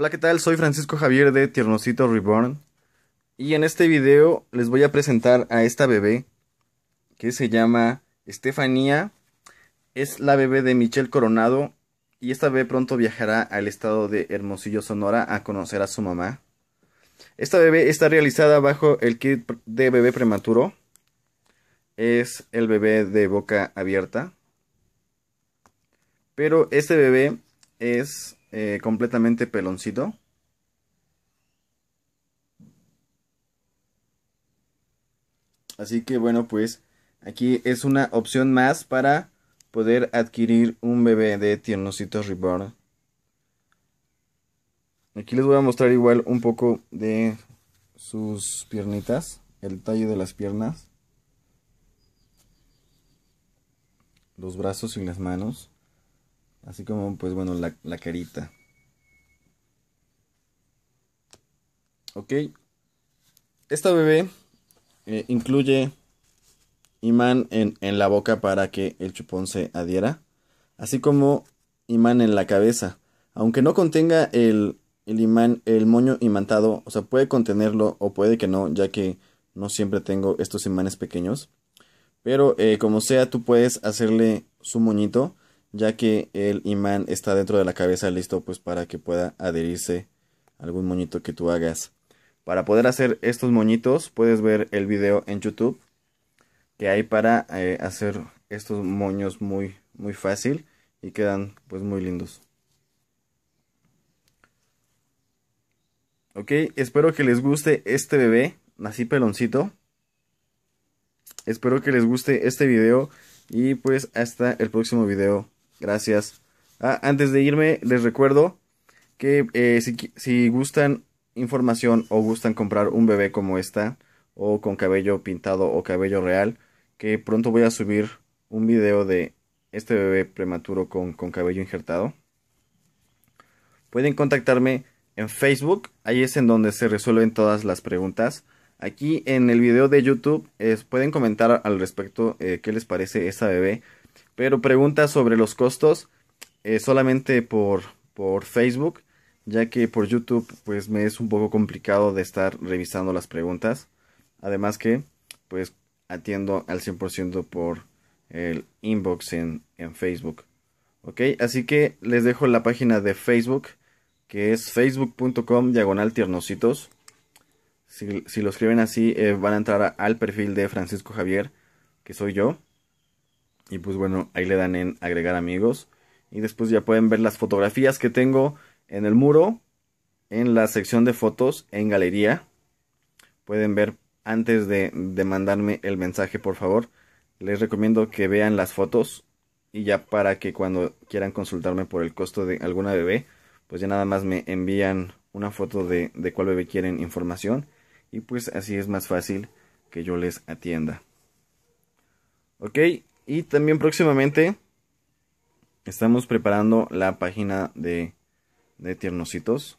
Hola, ¿qué tal? Soy Francisco Javier de Tiernosito Reborn. Y en este video les voy a presentar a esta bebé que se llama Estefanía. Es la bebé de Michelle Coronado y esta bebé pronto viajará al estado de Hermosillo, Sonora a conocer a su mamá. Esta bebé está realizada bajo el kit de bebé prematuro. Es el bebé de boca abierta. Pero este bebé es eh, completamente peloncito. Así que bueno, pues aquí es una opción más para poder adquirir un bebé de tiernosito reborn. Aquí les voy a mostrar igual un poco de sus piernitas, el tallo de las piernas, los brazos y las manos. Así como, pues bueno, la, carita. Ok. Esta bebé eh, incluye imán en, la boca para que el chupón se adhiera, así como imán en la cabeza. Aunque no contenga el, el, imán, el moño imantado, o sea, puede contenerlo o puede que no, ya que no siempre tengo estos imanes pequeños. Pero eh, como sea, tú puedes hacerle su moñito ya que el imán está dentro de la cabeza listo pues para que pueda adherirse a algún moñito que tú hagas. Para poder hacer estos moñitos puedes ver el video en YouTube que hay para eh, hacer estos moños muy muy fácil y quedan pues muy lindos. Ok, espero que les guste este bebé, nací peloncito. Espero que les guste este video y pues hasta el próximo video. Gracias. Ah, antes de irme, les recuerdo que eh, si, gustan información o gustan comprar un bebé como esta, o con cabello pintado o cabello real, que pronto voy a subir un video de este bebé prematuro con, cabello injertado. Pueden contactarme en Facebook, ahí es en donde se resuelven todas las preguntas. Aquí en el video de YouTube pueden comentar al respecto eh, qué les parece esta bebé. Pero preguntas sobre los costos eh, solamente por, por Facebook, ya que por YouTube pues me es un poco complicado de estar revisando las preguntas. Además que pues atiendo al 100% por el inbox en, en Facebook. Ok, así que les dejo la página de Facebook que es facebook.com diagonal tiernositos. Si, lo escriben así, eh, van a entrar al perfil de Francisco Javier, que soy yo. Y pues bueno, ahí le dan en agregar amigos. Y después ya pueden ver las fotografías que tengo en el muro, en la sección de fotos, en galería. Pueden ver antes de, mandarme el mensaje, por favor. Les recomiendo que vean las fotos y ya para que cuando quieran consultarme por el costo de alguna bebé, pues ya nada más me envían una foto de, de cuál bebé quieren información y pues así es más fácil que yo les atienda. Ok, y también próximamente estamos preparando la página de, de tiernositos.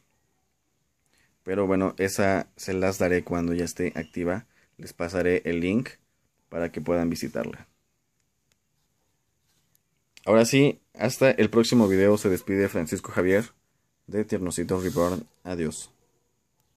Pero bueno, esa se las daré cuando ya esté activa. Les pasaré el link para que puedan visitarla. Ahora sí, hasta el próximo video se despide Francisco Javier de Tiernositos Reborn. Adiós.